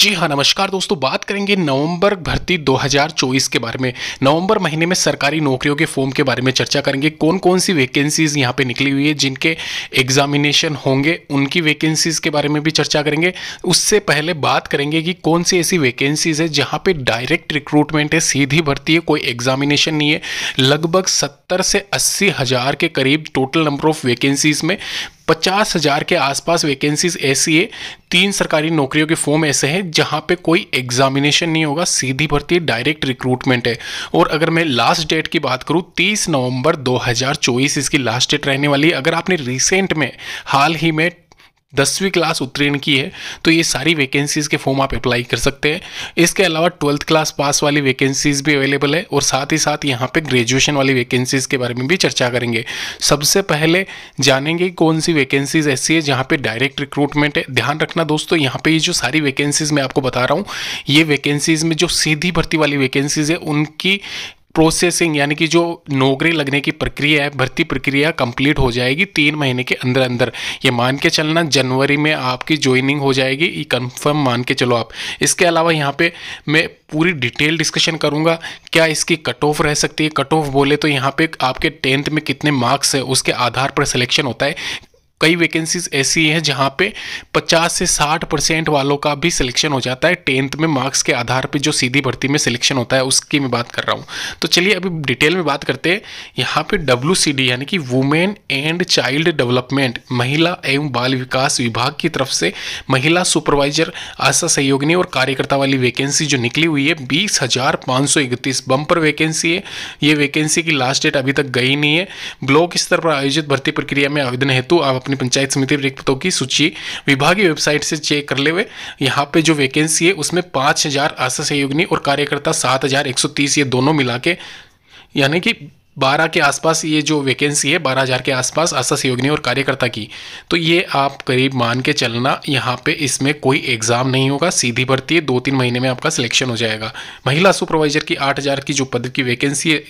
जी हाँ नमस्कार दोस्तों बात करेंगे नवंबर भर्ती 2024 के बारे में नवंबर महीने में सरकारी नौकरियों के फॉर्म के बारे में चर्चा करेंगे कौन कौन सी वैकेंसीज यहाँ पे निकली हुई है जिनके एग्जामिनेशन होंगे उनकी वैकेंसीज के बारे में भी चर्चा करेंगे उससे पहले बात करेंगे कि कौन सी ऐसी वैकेंसीज है जहाँ पर डायरेक्ट रिक्रूटमेंट है सीधी भर्ती है कोई एग्जामिनेशन नहीं है लगभग सत्तर से अस्सी हज़ार के करीब टोटल नंबर ऑफ वैकेंसीज में पचास हज़ार के आसपास वैकेंसीज ऐसी है तीन सरकारी नौकरियों के फॉर्म ऐसे हैं जहां पे कोई एग्जामिनेशन नहीं होगा सीधी भर्ती डायरेक्ट रिक्रूटमेंट है और अगर मैं लास्ट डेट की बात करूं 30 नवंबर 2024 इसकी लास्ट डेट रहने वाली है अगर आपने रिसेंट में हाल ही में दसवीं क्लास उत्तीर्ण की है तो ये सारी वैकेंसीज़ के फॉर्म आप अप्लाई कर सकते हैं इसके अलावा ट्वेल्थ क्लास पास वाली वैकेंसीज़ भी अवेलेबल है और साथ ही साथ यहाँ पे ग्रेजुएशन वाली वैकेंसीज़ के बारे में भी चर्चा करेंगे सबसे पहले जानेंगे कौन सी वैकेंसीज़ ऐसी है जहाँ पे डायरेक्ट रिक्रूटमेंट है ध्यान रखना दोस्तों यहाँ पर ये जो सारी वैकेंसीज़ मैं आपको बता रहा हूँ ये वैकेंसीज़ में जो सीधी भर्ती वाली वैकेंसीज़ है उनकी प्रोसेसिंग यानी कि जो नौकरी लगने की प्रक्रिया है भर्ती प्रक्रिया कंप्लीट हो जाएगी तीन महीने के अंदर अंदर ये मान के चलना जनवरी में आपकी ज्वाइनिंग हो जाएगी ये कंफर्म मान के चलो आप इसके अलावा यहाँ पे मैं पूरी डिटेल डिस्कशन करूँगा क्या इसकी कट ऑफ रह सकती है कट ऑफ बोले तो यहाँ पे आपके टेंथ में कितने मार्क्स है उसके आधार पर सिलेक्शन होता है कई वैकेंसीज ऐसी हैं जहाँ पे 50 से 60 परसेंट वालों का भी सिलेक्शन हो जाता है टेंथ में मार्क्स के आधार पे जो सीधी भर्ती में सिलेक्शन होता है उसकी मैं बात कर रहा हूँ तो चलिए अभी डिटेल में बात करते हैं यहाँ पे डब्ल्यू यानी कि वुमेन एंड चाइल्ड डेवलपमेंट महिला एवं बाल विकास विभाग की तरफ से महिला सुपरवाइजर आशा सहयोगिनी और कार्यकर्ता वाली वैकेंसी जो निकली हुई है बीस हजार सौ इकतीस बम्पर वैकेंसी है ये वैकेंसी की लास्ट डेट अभी तक गई नहीं है ब्लॉक स्तर पर आयोजित भर्ती प्रक्रिया में आवेदन हेतु आप अपने अपनी पंचायत समिति रिक्तों की सूची विभागीय वेबसाइट से चेक कर ले हुए यहाँ पे जो वैकेंसी है उसमें पाँच हज़ार आशा सहयोगिनी और कार्यकर्ता सात हज़ार एक सौ तीस ये दोनों मिला के यानी कि बारह के आसपास ये जो वैकेंसी है बारह हज़ार के आसपास आशा सहयोगिनी और कार्यकर्ता की तो ये आप करीब मान के चलना यहाँ पे इसमें कोई एग्ज़ाम नहीं होगा सीधी भर्ती है दो तीन महीने में आपका सिलेक्शन हो जाएगा महिला सुपरवाइज़र की आठ हज़ार की जो पद की वैकेंसी है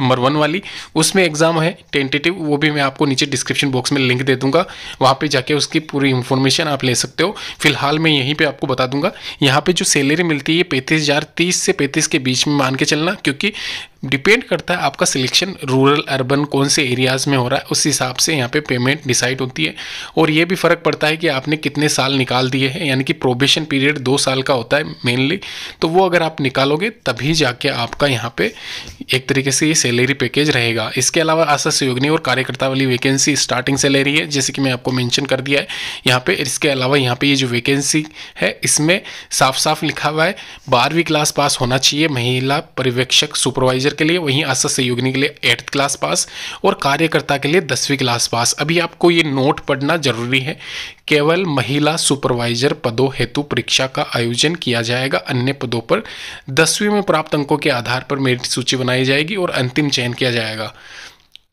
नंबर वन वाली उसमें एग्ज़ाम है टेंटेटिव वो भी मैं आपको नीचे डिस्क्रिप्शन बॉक्स में लिंक दे दूँगा वहाँ पर जाके उसकी पूरी इन्फॉर्मेशन आप ले सकते हो फिलहाल मैं यहीं पर आपको बता दूँगा यहाँ पर जो सैलरी मिलती है पैंतीस से पैंतीस के बीच में मान के चलना क्योंकि डिपेंड करता है आपका सिलेक्शन रूरल अर्बन कौन से एरियाज़ में हो रहा है उस हिसाब से यहाँ पे पेमेंट डिसाइड होती है और ये भी फ़र्क पड़ता है कि आपने कितने साल निकाल दिए हैं यानी कि प्रोबेशन पीरियड दो साल का होता है मेनली तो वो अगर आप निकालोगे तभी जाके आपका यहाँ पे एक तरीके से ये सैलरी पैकेज रहेगा इसके अलावा आशा सहयोगनी और कार्यकर्ता वाली वैकेंसी स्टार्टिंग सैलरी है जैसे कि मैं आपको मैंशन कर दिया है यहाँ पर इसके अलावा यहाँ पर ये जो वैकेंसी है इसमें साफ साफ लिखा हुआ है बारहवीं क्लास पास होना चाहिए महिला पर्यवेक्षक सुपरवाइजर मैनेजर के लिए वहीं आशा सहयोगिनी के लिए एट्थ क्लास पास और कार्यकर्ता के लिए दसवीं क्लास पास अभी आपको ये नोट पढ़ना जरूरी है केवल महिला सुपरवाइजर पदों हेतु परीक्षा का आयोजन किया जाएगा अन्य पदों पर दसवीं में प्राप्त अंकों के आधार पर मेरिट सूची बनाई जाएगी और अंतिम चयन किया जाएगा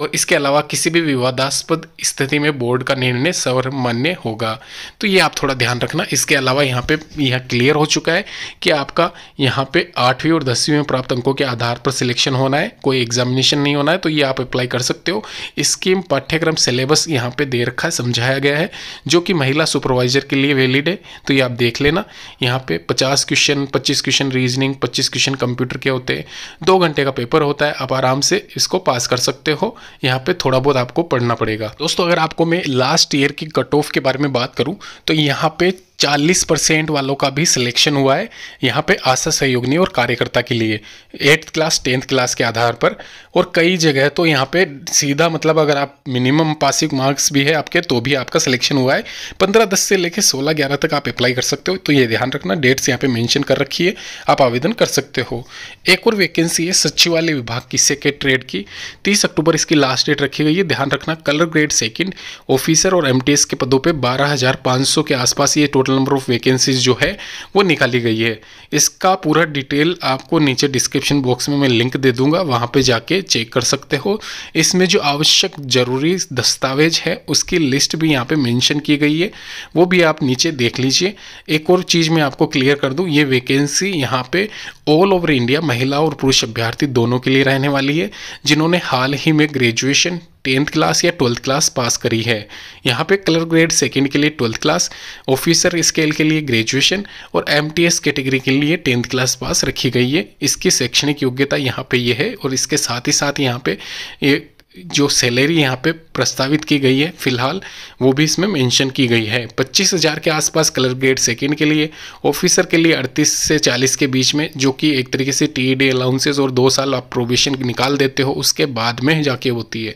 और इसके अलावा किसी भी विवादास्पद स्थिति में बोर्ड का निर्णय सर्वमान्य होगा तो ये आप थोड़ा ध्यान रखना इसके अलावा यहाँ पे यह क्लियर हो चुका है कि आपका यहाँ पे आठवीं और दसवीं में प्राप्त अंकों के आधार पर सिलेक्शन होना है कोई एग्जामिनेशन नहीं होना है तो ये आप अप्लाई कर सकते हो स्कीम पाठ्यक्रम सिलेबस यहाँ पर दे रखा है समझाया गया है जो कि महिला सुपरवाइजर के लिए वैलिड है तो ये आप देख लेना यहाँ पर पचास क्वेश्चन पच्चीस क्वेश्चन रीजनिंग पच्चीस क्वेश्चन कंप्यूटर के होते हैं दो घंटे का पेपर होता है आप आराम से इसको पास कर सकते हो यहाँ पे थोड़ा बहुत आपको पढ़ना पड़ेगा दोस्तों अगर आपको मैं लास्ट ईयर की कट ऑफ के बारे में बात करूँ तो यहाँ पे 40 परसेंट वालों का भी सिलेक्शन हुआ है यहाँ पे आशा सहयोगनी और कार्यकर्ता के लिए एट्थ क्लास टेंथ क्लास के आधार पर और कई जगह तो यहाँ पे सीधा मतलब अगर आप मिनिमम पासिंग मार्क्स भी है आपके तो भी आपका सिलेक्शन हुआ है पंद्रह दस से लेकर सोलह ग्यारह तक आप अप्लाई कर सकते हो तो ये ध्यान रखना डेट्स यहाँ पर मैंशन कर रखिए आप आवेदन कर सकते हो एक और वैकेंसी है सचिवालय विभाग की ट्रेड की तीस अक्टूबर इसकी लास्ट डेट रखी गई है ध्यान रखना कलर ग्रेड सेकेंड ऑफिसर और एम के पदों पर बारह के आसपास ये total total number of vacancies जो है वो निकाली गई है इसका पूरा डिटेल आपको नीचे डिस्क्रिप्शन बॉक्स में मैं लिंक दे दूंगा वहाँ पे जाके चेक कर सकते हो इसमें जो आवश्यक ज़रूरी दस्तावेज है उसकी लिस्ट भी यहाँ पे मेंशन की गई है वो भी आप नीचे देख लीजिए एक और चीज़ मैं आपको क्लियर कर दूँ ये वैकेंसी यहाँ पर ऑल ओवर इंडिया महिला और पुरुष अभ्यर्थी दोनों के लिए रहने वाली है जिन्होंने हाल ही में ग्रेजुएशन टेंथ क्लास या ट्वेल्थ क्लास पास करी है यहाँ पे कलर ग्रेड सेकंड के लिए ट्वेल्थ क्लास ऑफिसर स्केल के लिए ग्रेजुएशन और एम कैटेगरी के लिए टेंथ क्लास पास रखी गई है इसकी शैक्षणिक योग्यता यहाँ पे ये यह है और इसके साथ ही साथ यहाँ पे ये यह जो सैलरी यहाँ पे प्रस्तावित की गई है फिलहाल वो भी इसमें मेंशन की गई है पच्चीस हज़ार के आसपास कलर ग्रेड सेकेंड के लिए ऑफिसर के लिए अड़तीस से चालीस के बीच में जो कि एक तरीके से टी डी अलाउंसेज और दो साल आप प्रोबेशन निकाल देते हो उसके बाद में जाके होती है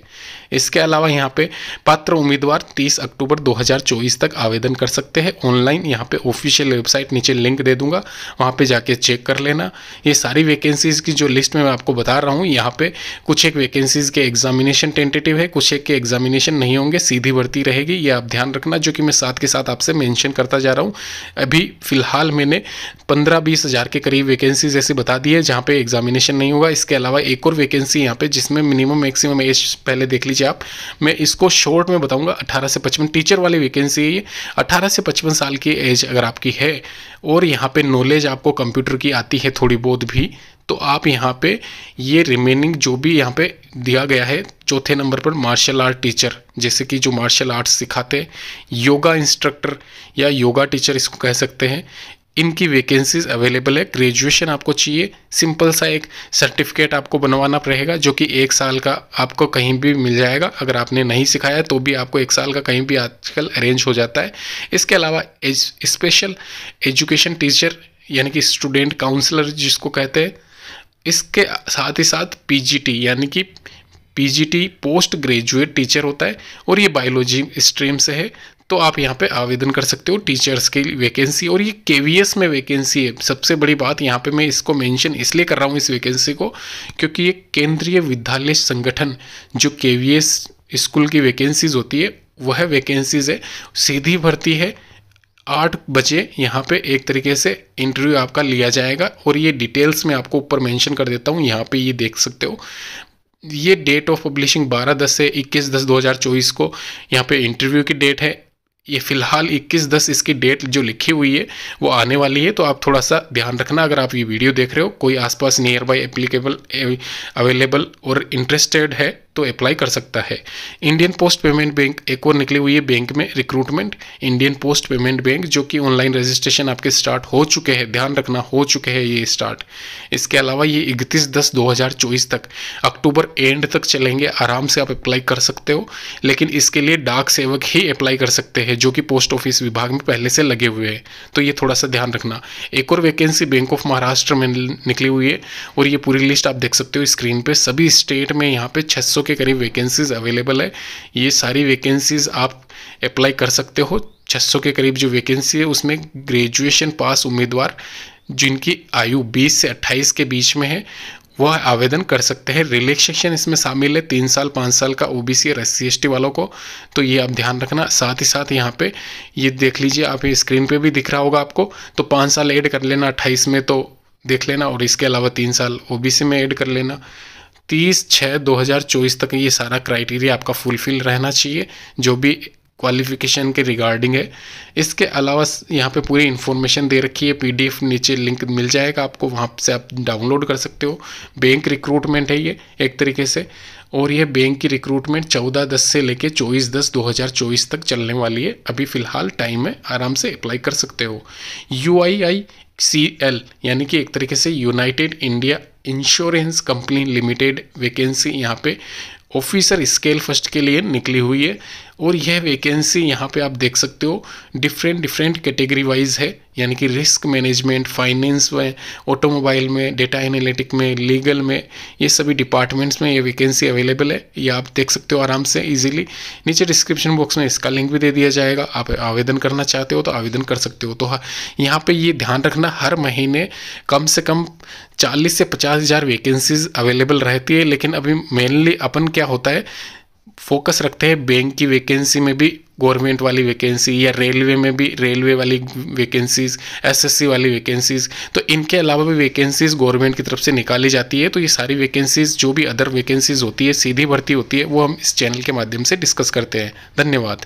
इसके अलावा यहाँ पे पात्र उम्मीदवार 30 अक्टूबर 2024 तक आवेदन कर सकते हैं ऑनलाइन यहाँ पे ऑफिशियल वेबसाइट नीचे लिंक दे दूंगा वहाँ पे जाके चेक कर लेना ये सारी वैकेंसीज़ की जो लिस्ट में मैं आपको बता रहा हूँ यहाँ पे कुछ एक वैकेंसीज़ के एग्जामिनेशन टेंटेटिव है कुछ एक के एग्जामिनेशन नहीं होंगे सीधी भर्ती रहेगी ये आप ध्यान रखना जो कि मैं साथ के साथ आपसे मेंशन करता जा रहा हूँ अभी फ़िलहाल मैंने पंद्रह बीस हज़ार के करीब वैकेंसीज ऐसी बता दी है जहाँ पे एग्जामिनेशन नहीं होगा इसके अलावा एक और वैकेंसी यहाँ पे जिसमें मिनिमम मैक्सिमम एज पहले देख लीजिए आप मैं इसको शॉर्ट में बताऊँगा अठारह से पचपन टीचर वाली वैकेंसी है ये अठारह से पचपन साल की एज अगर आपकी है और यहाँ पर नॉलेज आपको कंप्यूटर की आती है थोड़ी बहुत भी तो आप यहाँ पे ये रिमेनिंग जो भी यहाँ पे दिया गया है चौथे नंबर पर मार्शल आर्ट टीचर जैसे कि जो मार्शल आर्ट्स सिखाते योगा इंस्ट्रक्टर या योगा टीचर इसको कह सकते हैं इनकी वैकेंसीज अवेलेबल है ग्रेजुएशन आपको चाहिए सिंपल सा एक सर्टिफिकेट आपको बनवाना पड़ेगा जो कि एक साल का आपको कहीं भी मिल जाएगा अगर आपने नहीं सिखाया तो भी आपको एक साल का कहीं भी आजकल अरेंज हो जाता है इसके अलावा स्पेशल एजुकेशन टीचर यानी कि स्टूडेंट काउंसलर जिसको कहते हैं इसके साथ ही साथ पीजीटी यानी कि पीजीटी पोस्ट ग्रेजुएट टीचर होता है और ये बायोलॉजी स्ट्रीम से है तो आप यहाँ पे आवेदन कर सकते हो टीचर्स की वैकेंसी और ये के में वैकेंसी है सबसे बड़ी बात यहाँ पे मैं इसको मेंशन इसलिए कर रहा हूँ इस वैकेंसी को क्योंकि ये केंद्रीय विद्यालय संगठन जो के स्कूल की वैकेंसीज होती है वह वैकेंसीज है सीधी भर्ती है आठ बजे यहाँ पे एक तरीके से इंटरव्यू आपका लिया जाएगा और ये डिटेल्स मैं आपको ऊपर मेंशन कर देता हूँ यहाँ पे ये देख सकते हो ये डेट ऑफ पब्लिशिंग 12 दस से 21 दस 2024 को यहाँ पे इंटरव्यू की डेट है ये फिलहाल 21 दस इसकी डेट जो लिखी हुई है वो आने वाली है तो आप थोड़ा सा ध्यान रखना अगर आप ये वीडियो देख रहे हो कोई आसपास नियर बाई एप्लीकेबल अवेलेबल और इंटरेस्टेड है तो अप्लाई कर सकता है इंडियन पोस्ट पेमेंट बैंक एक और निकली हुई है बैंक में recruitment Indian post payment bank जो कि ऑनलाइन रजिस्ट्रेशन आपके स्टार्ट हो चुके हैं ध्यान रखना हो चुके हैं ये स्टार्ट इसके अलावा ये इकतीस दस दो तक अक्टूबर एंड तक चलेंगे आराम से आप अप्लाई कर सकते हो लेकिन इसके लिए डाक सेवक ही अप्लाई कर सकते हैं जो कि पोस्ट ऑफिस विभाग में पहले से लगे हुए हैं तो ये थोड़ा सा ध्यान रखना एक और वैकेंसी बैंक ऑफ महाराष्ट्र में निकली हुई है और ये पूरी लिस्ट आप देख सकते हो स्क्रीन पे सभी स्टेट में यहाँ पे 600 के करीब वैकेंसीज़ अवेलेबल है ये सारी वैकेंसीज़ आप अप्लाई कर सकते हो 600 के करीब जो वैकेंसी है उसमें ग्रेजुएशन पास उम्मीदवार जिनकी आयु 20 से 28 के बीच में है वह आवेदन कर सकते हैं रिलैक्सेशन इसमें शामिल है तीन साल पाँच साल का O B C S C वालों को तो ये आप ध्यान रखना साथ ही साथ यहाँ पे ये देख लीजिए आप ये स्क्रीन पे भी दिख रहा होगा आपको तो पाँच साल ऐड कर लेना अट्ठाईस में तो देख लेना और इसके अलावा तीन साल ओ में ऐड कर लेना तीस छः दो हज़ार चौबीस तक ये सारा क्राइटेरिया आपका फुलफिल रहना चाहिए जो भी क्वालिफिकेशन के रिगार्डिंग है इसके अलावा यहाँ पे पूरी इन्फॉर्मेशन दे रखी है पीडीएफ नीचे लिंक मिल जाएगा आपको वहाँ से आप डाउनलोड कर सकते हो बैंक रिक्रूटमेंट है ये एक तरीके से और यह बैंक की रिक्रूटमेंट चौदह दस से लेके चौबीस दस दो हज़ार चौबीस तक चलने वाली है अभी फ़िलहाल टाइम है आराम से अप्लाई कर सकते हो you I I C L यानी कि एक तरीके से United India insurance company limited vacancy यहाँ पे ऑफिसर स्केल फर्स्ट के लिए निकली हुई है और यह वैकेंसी यहाँ पे आप देख सकते हो डिफरेंट डिफरेंट कैटेगरी वाइज है यानी कि रिस्क मैनेजमेंट फाइनेंस में ऑटोमोबाइल में डेटा एनालिटिक में लीगल में ये सभी डिपार्टमेंट्स में ये वैकेंसी अवेलेबल है ये आप देख सकते हो आराम से इजीली नीचे डिस्क्रिप्शन बॉक्स में इसका लिंक भी दे दिया जाएगा आप आवेदन करना चाहते हो तो आवेदन कर सकते हो तो हाँ यहाँ पर ये ध्यान रखना हर महीने कम से कम चालीस से पचास हज़ार वैकेंसीज अवेलेबल रहती है लेकिन अभी मेनली अपन क्या होता है फोकस रखते हैं बैंक की वैकेंसी में भी गवर्नमेंट वाली वैकेंसी या रेलवे में भी रेलवे वाली वैकेंसीज एसएससी वाली वैकेंसीज तो इनके अलावा भी वैकेंसीज गवर्नमेंट की तरफ से निकाली जाती है तो ये सारी वैकेंसीज जो भी अदर वैकेंसीज होती है सीधी भर्ती होती है वो हम इस चैनल के माध्यम से डिस्कस करते हैं धन्यवाद